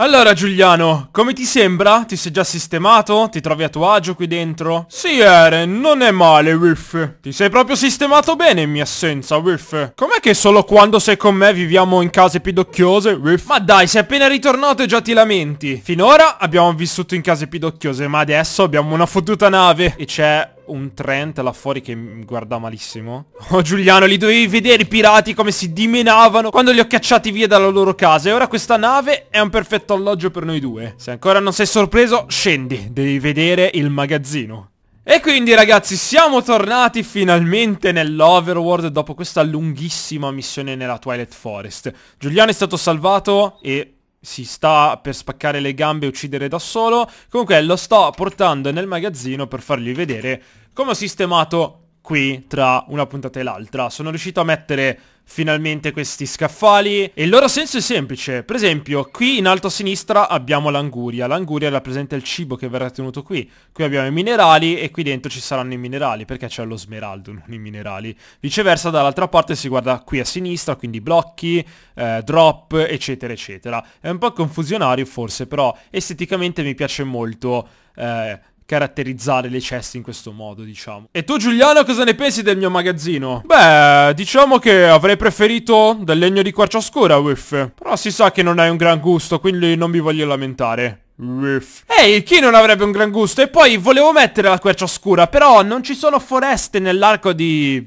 Allora Giuliano, come ti sembra? Ti sei già sistemato? Ti trovi a tuo agio qui dentro? Sì Eren, non è male Wiff. Ti sei proprio sistemato bene in mia assenza Wiff. Com'è che solo quando sei con me viviamo in case pidocchiose Wiff? Ma dai, sei appena ritornato e già ti lamenti. Finora abbiamo vissuto in case pidocchiose ma adesso abbiamo una fottuta nave e c'è un Trent là fuori che mi guarda malissimo. Oh Giuliano, li dovevi vedere i pirati come si dimenavano quando li ho cacciati via dalla loro casa. E ora questa nave è un perfetto alloggio per noi due. Se ancora non sei sorpreso, scendi. Devi vedere il magazzino. E quindi ragazzi siamo tornati finalmente nell'Overworld dopo questa lunghissima missione nella Twilight Forest. Giuliano è stato salvato e si sta per spaccare le gambe e uccidere da solo. Comunque lo sto portando nel magazzino per fargli vedere come ho sistemato qui tra una puntata e l'altra. Sono riuscito a mettere finalmente questi scaffali e il loro senso è semplice. Per esempio, qui in alto a sinistra abbiamo l'anguria. L'anguria rappresenta il cibo che verrà tenuto qui. Qui abbiamo i minerali e qui dentro ci saranno i minerali perché c'è lo smeraldo, non i minerali. Viceversa dall'altra parte si guarda qui a sinistra, quindi blocchi, eh, drop, eccetera, eccetera. È un po' confusionario forse, però esteticamente mi piace molto eh, caratterizzare le ceste in questo modo, diciamo. E tu Giuliano cosa ne pensi del mio magazzino? Beh, diciamo che avrei preferito del legno di quarcia scura, Whiff. Però si sa che non hai un gran gusto, quindi non mi voglio lamentare. Riff. Ehi, chi non avrebbe un gran gusto? E poi volevo mettere la quercia scura, però non ci sono foreste nell'arco di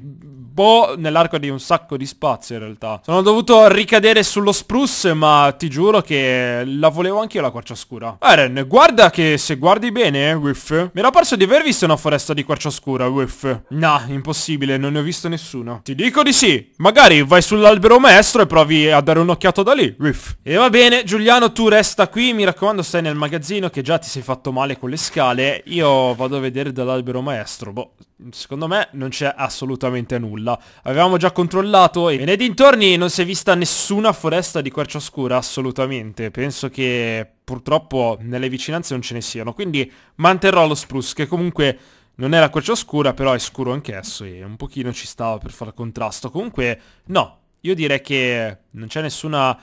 boh, nell'arco di un sacco di spazio in realtà. Sono dovuto ricadere sullo sprus, ma ti giuro che la volevo anch'io la quercia scura. Eren, guarda che se guardi bene, eh, Wiff, mi era parso di aver visto una foresta di quercia scura, Wiff. Nah, impossibile, non ne ho visto nessuno. Ti dico di sì. Magari vai sull'albero maestro e provi a dare un'occhiata da lì, Wiff. E va bene, Giuliano, tu resta qui, mi raccomando stai nel magazzino che già ti sei fatto male con le scale. Io vado a vedere dall'albero maestro, boh secondo me non c'è assolutamente nulla. Avevamo già controllato e nei dintorni non si è vista nessuna foresta di quercia scura assolutamente. Penso che purtroppo nelle vicinanze non ce ne siano, quindi manterrò lo spruce che comunque... Non è la quercia scura però è scuro anch'esso e un pochino ci stava per fare contrasto. Comunque, no, io direi che non c'è nessuna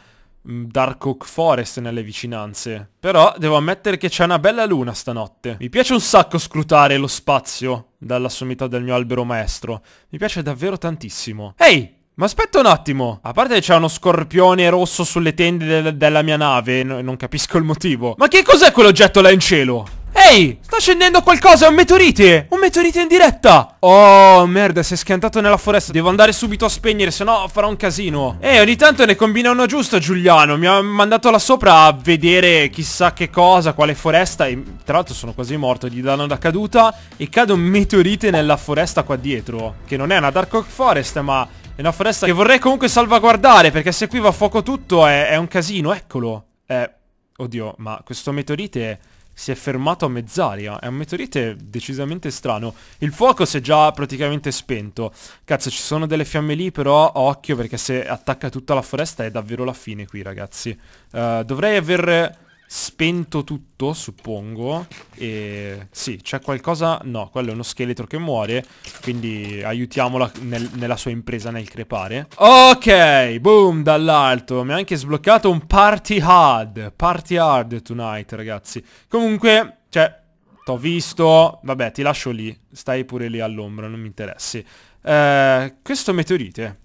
Mm, Dark Oak Forest nelle vicinanze. Però devo ammettere che c'è una bella luna stanotte. Mi piace un sacco scrutare lo spazio dalla sommità del mio albero maestro. Mi piace davvero tantissimo. Ehi! ma aspetta un attimo! A parte che c'è uno scorpione rosso sulle tende de della mia nave, non capisco il motivo. Ma che cos'è quell'oggetto là in cielo? Ehi, sta scendendo qualcosa, è un meteorite Un meteorite in diretta Oh, merda, si è schiantato nella foresta Devo andare subito a spegnere, sennò farà un casino Eh, ogni tanto ne combina uno giusto Giuliano Mi ha mandato là sopra a vedere chissà che cosa, quale foresta e, Tra l'altro sono quasi morto, gli danno da caduta E cade un meteorite nella foresta qua dietro Che non è una Dark Oak Forest, ma... È una foresta che vorrei comunque salvaguardare, perché se qui va a fuoco tutto è, è un casino, eccolo. Eh, oddio, ma questo meteorite si è fermato a mezz'aria. È un meteorite decisamente strano. Il fuoco si è già praticamente spento. Cazzo, ci sono delle fiamme lì, però occhio perché se attacca tutta la foresta è davvero la fine qui, ragazzi. Uh, dovrei aver spento tutto, suppongo. E sì, c'è qualcosa... No, quello è uno scheletro che muore, quindi aiutiamola nel, nella sua impresa nel crepare. Ok, boom, dall'alto. Mi ha anche sbloccato un party hard. Party hard tonight, ragazzi. Comunque, cioè, t'ho visto. Vabbè, ti lascio lì. Stai pure lì all'ombra, non mi interessi. Eh, questo meteorite.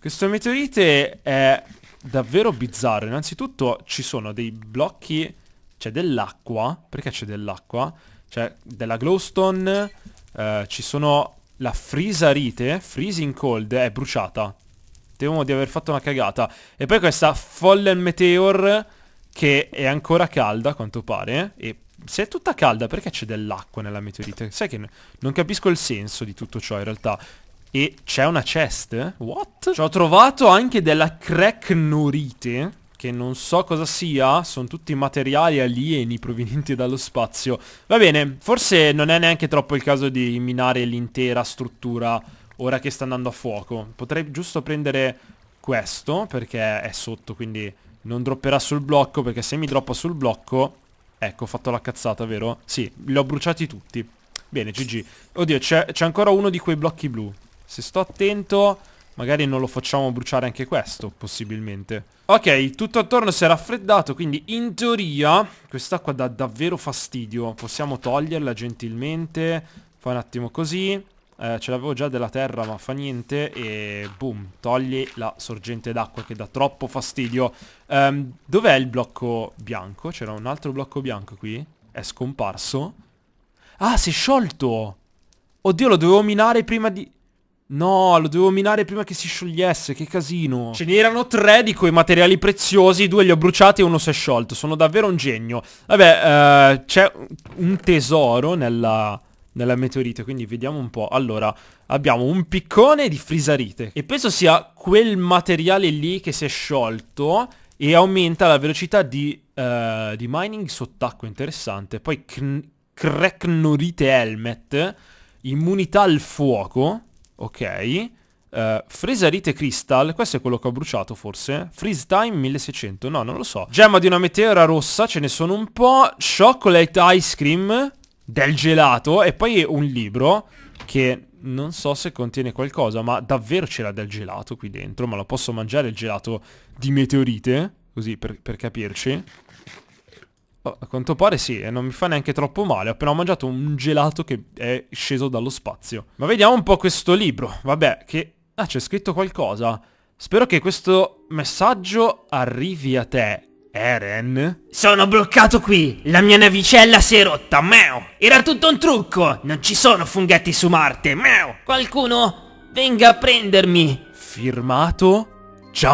Questo meteorite è davvero bizzarro. Innanzitutto ci sono dei blocchi, c'è dell'acqua, perché c'è dell'acqua? C'è della glowstone, eh, ci sono la frisarite, freezing cold, è bruciata. Temo di aver fatto una cagata. E poi questa fallen meteor che è ancora calda a quanto pare e se è tutta calda perché c'è dell'acqua nella meteorite? Sai che non capisco il senso di tutto ciò in realtà. E c'è una chest? What? Ci ho trovato anche della cracknorite Che non so cosa sia Sono tutti materiali alieni provenienti dallo spazio Va bene, forse non è neanche troppo il caso di minare l'intera struttura Ora che sta andando a fuoco Potrei giusto prendere questo Perché è sotto, quindi non dropperà sul blocco Perché se mi droppa sul blocco Ecco, ho fatto la cazzata, vero? Sì, li ho bruciati tutti Bene, GG Oddio, c'è ancora uno di quei blocchi blu se sto attento magari non lo facciamo bruciare anche questo, possibilmente. Ok, tutto attorno si è raffreddato, quindi in teoria quest'acqua dà davvero fastidio. Possiamo toglierla gentilmente, fa un attimo così. Eh, ce l'avevo già della terra ma fa niente e boom, togli la sorgente d'acqua che dà troppo fastidio. Um, Dov'è il blocco bianco? C'era un altro blocco bianco qui? È scomparso? Ah, si è sciolto! Oddio, lo dovevo minare prima di... No, lo dovevo minare prima che si sciogliesse, che casino. Ce n'erano tre di quei materiali preziosi, due li ho bruciati e uno si è sciolto. Sono davvero un genio. Vabbè, eh, c'è un tesoro nella, nella meteorite, quindi vediamo un po'. Allora, abbiamo un piccone di frisarite. E penso sia quel materiale lì che si è sciolto e aumenta la velocità di, eh, di mining sott'acqua, interessante. Poi Crecnorite Helmet, immunità al fuoco Ok. Uh, eh, Fresarite Crystal, questo è quello che ho bruciato forse Freeze Time 1600, no non lo so Gemma di una meteora rossa, ce ne sono un po' Chocolate Ice Cream Del gelato E poi un libro Che non so se contiene qualcosa Ma davvero c'era del gelato qui dentro Ma lo posso mangiare il gelato di meteorite Così per, per capirci Oh, a quanto pare sì, e non mi fa neanche troppo male. Ho appena mangiato un gelato che è sceso dallo spazio. Ma vediamo un po' questo libro. Vabbè, che... Ah, c'è scritto qualcosa. Spero che questo messaggio arrivi a te. Eren? Sono bloccato qui! La mia navicella si è rotta, meo! Era tutto un trucco! Non ci sono funghetti su Marte, meo! Qualcuno venga a prendermi! Firmato?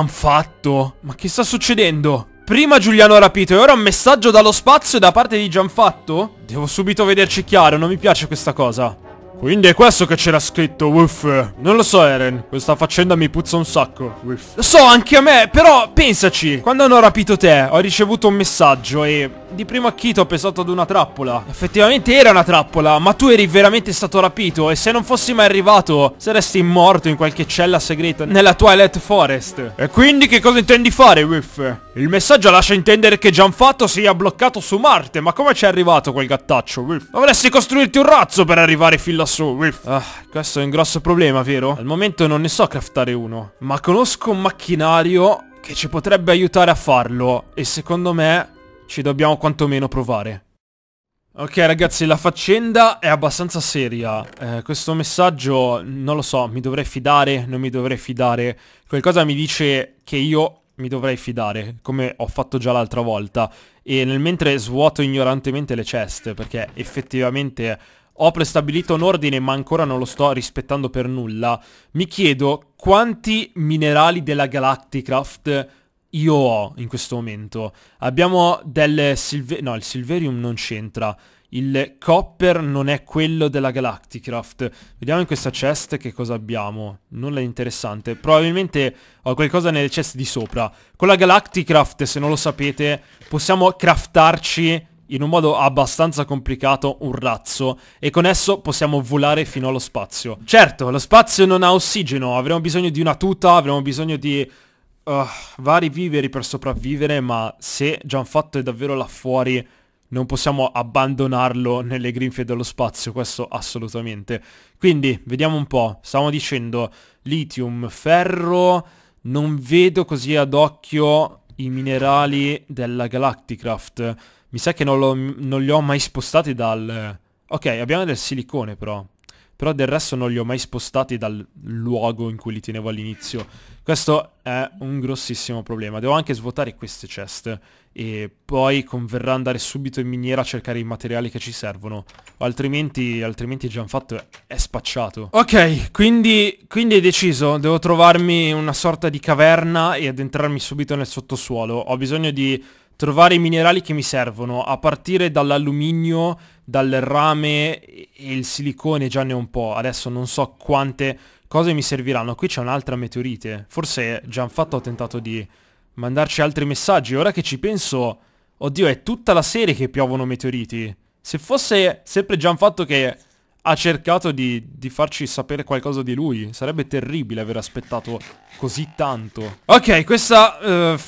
fatto. Ma che sta succedendo? Prima Giuliano rapito e ora un messaggio dallo spazio da parte di Gianfatto? Devo subito vederci chiaro, non mi piace questa cosa. Quindi è questo che c'era scritto, uff. Non lo so, Eren. Questa faccenda mi puzza un sacco, uff. Lo so, anche a me, però pensaci. Quando hanno rapito te, ho ricevuto un messaggio e... Di primo acchito ho pensato ad una trappola. Effettivamente era una trappola, ma tu eri veramente stato rapito e se non fossi mai arrivato, saresti morto in qualche cella segreta nella Twilight Forest. E quindi che cosa intendi fare, Whiff? Il messaggio lascia intendere che Gianfatto sia bloccato su Marte, ma come ci è arrivato quel gattaccio, Whiff? Dovresti costruirti un razzo per arrivare fin lassù su ah, Questo è un grosso problema vero? Al momento non ne so craftare uno Ma conosco un macchinario che ci potrebbe aiutare a farlo E secondo me ci dobbiamo quantomeno provare Ok ragazzi la faccenda è abbastanza seria eh, Questo messaggio non lo so Mi dovrei fidare? Non mi dovrei fidare? Qualcosa mi dice che io mi dovrei fidare, come ho fatto già l'altra volta, e nel mentre svuoto ignorantemente le ceste, perché effettivamente ho prestabilito un ordine ma ancora non lo sto rispettando per nulla, mi chiedo quanti minerali della Galacticraft io ho in questo momento. Abbiamo del Silver... no il Silverium non c'entra, il Copper non è quello della Galacticraft. Vediamo in questa chest che cosa abbiamo, nulla di interessante, probabilmente ho qualcosa nelle chest di sopra. Con la Galacticraft, se non lo sapete, possiamo craftarci in un modo abbastanza complicato un razzo e con esso possiamo volare fino allo spazio. Certo, lo spazio non ha ossigeno, avremo bisogno di una tuta, avremo bisogno di uh, vari viveri per sopravvivere, ma se Gianfatto è davvero là fuori non possiamo abbandonarlo nelle grinfie dello spazio, questo assolutamente. Quindi, vediamo un po', stavamo dicendo litium, ferro, non vedo così ad occhio i minerali della Galacticraft. Mi sa che non, lo, non li ho mai spostati dal... Ok, abbiamo del silicone però. Però del resto non li ho mai spostati dal luogo in cui li tenevo all'inizio. Questo è un grossissimo problema. Devo anche svuotare queste chest. E poi converrà andare subito in miniera a cercare i materiali che ci servono. Altrimenti, altrimenti fatto, è spacciato. Ok, quindi, quindi è deciso. Devo trovarmi una sorta di caverna e addentrarmi subito nel sottosuolo. Ho bisogno di trovare i minerali che mi servono, a partire dall'alluminio, dal rame e il silicone già ne ho un po', adesso non so quante cose mi serviranno. Qui c'è un'altra meteorite, forse Gianfatto ha tentato di mandarci altri messaggi, ora che ci penso, oddio è tutta la serie che piovono meteoriti. Se fosse sempre Gianfatto che ha cercato di, di, farci sapere qualcosa di lui. Sarebbe terribile aver aspettato così tanto. Ok, questa... Uh,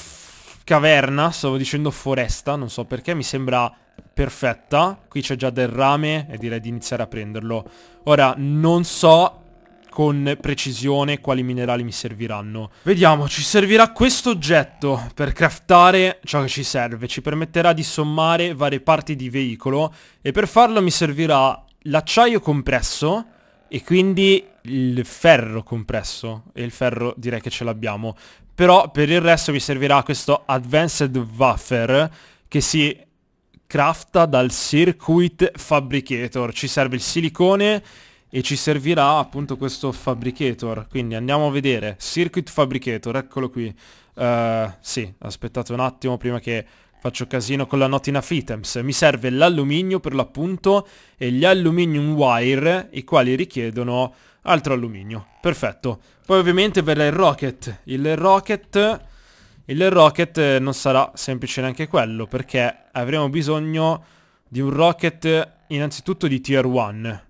caverna, stavo dicendo foresta, non so perché, mi sembra perfetta. Qui c'è già del rame e direi di iniziare a prenderlo. Ora, non so con precisione quali minerali mi serviranno. Vediamo, ci servirà questo oggetto per craftare ciò che ci serve. Ci permetterà di sommare varie parti di veicolo e per farlo mi servirà l'acciaio compresso e quindi il ferro compresso e il ferro direi che ce l'abbiamo. Però per il resto vi servirà questo Advanced Waffer che si crafta dal Circuit Fabricator. Ci serve il silicone e ci servirà appunto questo Fabricator. Quindi andiamo a vedere. Circuit Fabricator, eccolo qui. Uh, sì, aspettate un attimo prima che faccio casino con la notina Fitems. Mi serve l'alluminio per l'appunto e gli aluminium wire, i quali richiedono altro alluminio. Perfetto. Poi ovviamente verrà il rocket. Il rocket... Il rocket eh, non sarà semplice neanche quello, perché avremo bisogno di un rocket innanzitutto di tier 1.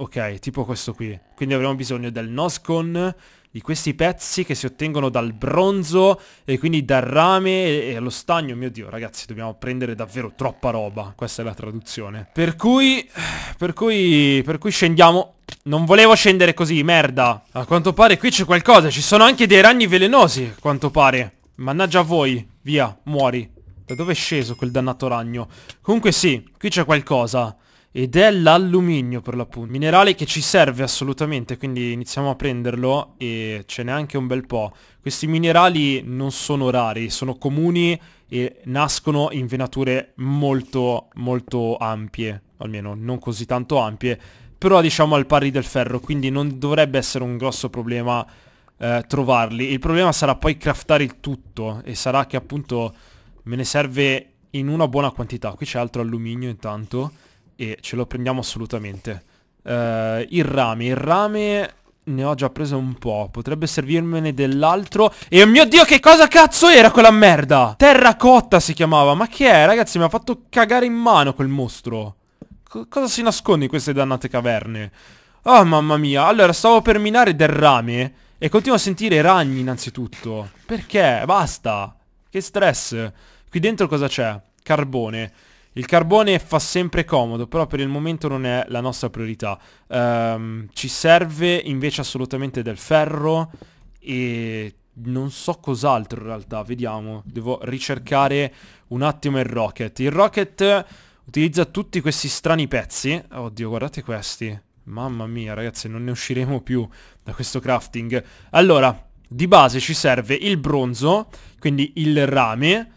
Ok, tipo questo qui. Quindi avremo bisogno del Noscon, di questi pezzi che si ottengono dal bronzo e quindi dal rame e, e allo stagno. Mio Dio, ragazzi, dobbiamo prendere davvero troppa roba. Questa è la traduzione. Per cui... Per cui... Per cui scendiamo... Non volevo scendere così, merda. A quanto pare qui c'è qualcosa. Ci sono anche dei ragni velenosi, a quanto pare. Mannaggia a voi. Via, muori. Da dove è sceso quel dannato ragno? Comunque sì, qui c'è qualcosa ed è l'alluminio per l'appunto, minerale che ci serve assolutamente, quindi iniziamo a prenderlo e ce n'è anche un bel po'. Questi minerali non sono rari, sono comuni e nascono in venature molto molto ampie, almeno non così tanto ampie, però diciamo al pari del ferro, quindi non dovrebbe essere un grosso problema eh, trovarli. Il problema sarà poi craftare il tutto e sarà che appunto me ne serve in una buona quantità. Qui c'è altro alluminio intanto e ce lo prendiamo assolutamente. Uh, il rame, il rame ne ho già preso un po', potrebbe servirmene dell'altro. E oh mio Dio, che cosa cazzo era quella merda? Terracotta si chiamava, ma che è? Ragazzi, mi ha fatto cagare in mano quel mostro. Co cosa si nasconde in queste dannate caverne? Oh mamma mia, allora stavo per minare del rame e continuo a sentire ragni innanzitutto. Perché? Basta. Che stress. Qui dentro cosa c'è? Carbone. Il carbone fa sempre comodo, però per il momento non è la nostra priorità. Um, ci serve invece assolutamente del ferro e non so cos'altro in realtà, vediamo. Devo ricercare un attimo il rocket. Il rocket utilizza tutti questi strani pezzi. Oddio, guardate questi. Mamma mia, ragazzi, non ne usciremo più da questo crafting. Allora, di base ci serve il bronzo, quindi il rame,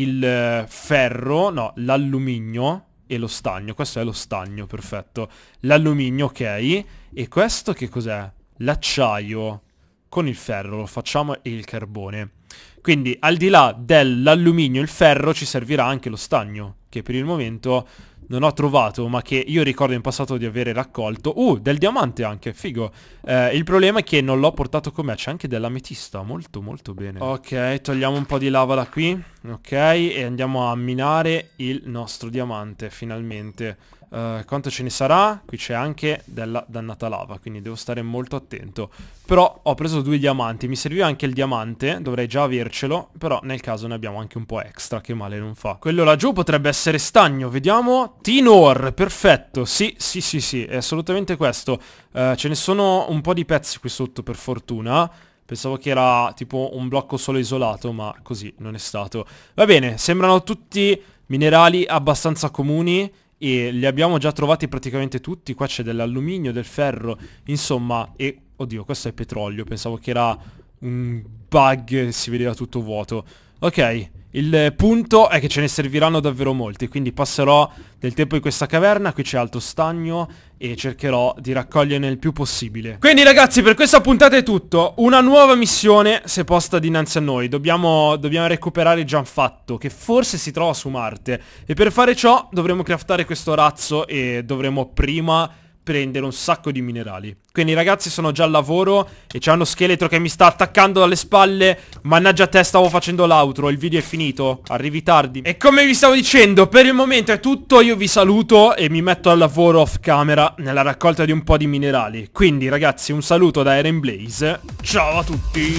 il eh, ferro, no, l'alluminio e lo stagno. Questo è lo stagno, perfetto. L'alluminio, ok. E questo che cos'è? L'acciaio con il ferro, lo facciamo e il carbone. Quindi al di là dell'alluminio e il ferro ci servirà anche lo stagno, che per il momento non ho trovato ma che io ricordo in passato di avere raccolto Uh, del diamante anche, figo eh, Il problema è che non l'ho portato con me C'è anche dell'ametista, molto molto bene Ok, togliamo un po' di lava da qui Ok, e andiamo a minare il nostro diamante finalmente Uh, quanto ce ne sarà? Qui c'è anche della dannata lava, quindi devo stare molto attento. Però ho preso due diamanti, mi serviva anche il diamante, dovrei già avercelo, però nel caso ne abbiamo anche un po' extra, che male non fa. Quello laggiù potrebbe essere stagno, vediamo. Tinor, perfetto, sì, sì, sì, sì, è assolutamente questo. Uh, ce ne sono un po' di pezzi qui sotto per fortuna. Pensavo che era tipo un blocco solo isolato, ma così non è stato. Va bene, sembrano tutti minerali abbastanza comuni e li abbiamo già trovati praticamente tutti, qua c'è dell'alluminio, del ferro, insomma, e... Oddio, questo è petrolio, pensavo che era un bug, si vedeva tutto vuoto. Ok, il punto è che ce ne serviranno davvero molti, quindi passerò del tempo in questa caverna, qui c'è alto stagno e cercherò di raccoglierne il più possibile. Quindi ragazzi per questa puntata è tutto, una nuova missione si è posta dinanzi a noi, dobbiamo, dobbiamo recuperare il Gianfatto che forse si trova su Marte e per fare ciò dovremo craftare questo razzo e dovremo prima prendere un sacco di minerali. Quindi ragazzi sono già al lavoro e c'è uno scheletro che mi sta attaccando dalle spalle. Mannaggia te stavo facendo l'outro, il video è finito, arrivi tardi. E come vi stavo dicendo, per il momento è tutto, io vi saluto e mi metto al lavoro off camera nella raccolta di un po' di minerali. Quindi ragazzi un saluto da Eren Blaze, ciao a tutti!